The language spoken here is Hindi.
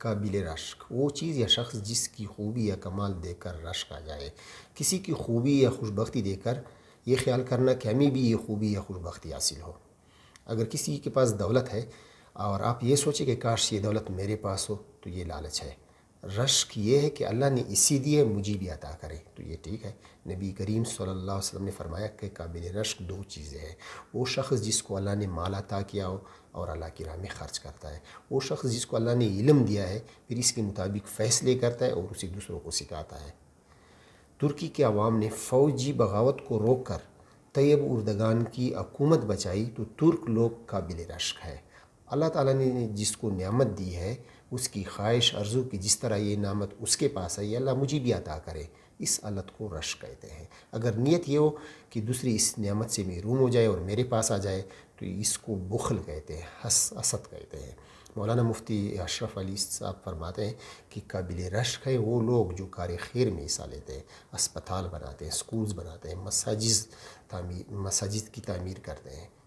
काबिल रश्क वो चीज़ या शख्स जिसकी खूबी या कमाल देकर रश्क आ जाए किसी की खूबी या खुशबी देकर ये ख्याल करना कि हमें भी ये खूबी या खुशबी हासिल हो अगर किसी के पास दौलत है और आप ये सोचें कि काश ये दौलत मेरे पास हो तो ये लालच है रश्क ये है कि अल्लाह ने इसी दिए मुझे भी अता करें लिए ठीक है नबी करीम सल्लल्लाहु अलैहि वसल्लम ने फरमाया कि काबिल रश्क दो चीज़ें हैं वो शख्स जिसको अल्लाह ने माल अता किया हो और अल्लाह की राह में ख़र्च करता है वो शख्स जिसको अल्लाह ने इलम दिया है फिर इसके मुताबिक फ़ैसले करता है और उसे दूसरों को सिखाता है तुर्की के आवाम ने फौजी बगावत को रोक कर तैयब उर्दगान की हकूमत बचाई तो तुर्क लोग काबिल रश्क है अल्लाह ताला ने जिसको नियामत दी है उसकी ख्वाहिश अर्ज़ू की जिस तरह ये नामत उसके पास है ये अल्लाह मुझे भी अदा करे इस अलत को रश कहते हैं अगर नीयत ये हो कि दूसरी इस नियामत से महरूम हो जाए और मेरे पास आ जाए तो इसको बुखल कहते हैं हस असद कहते हैं मौलाना मुफ्ती अशरफ अली साहब फरमाते हैं कि काबिल रश्क है वो लोग जो कार खैर में हिस्सा लेते हैं अस्पताल बनाते हैं स्कूल्स बनाते हैं मसाजिद तामीर मसाजिद की तामीर करते हैं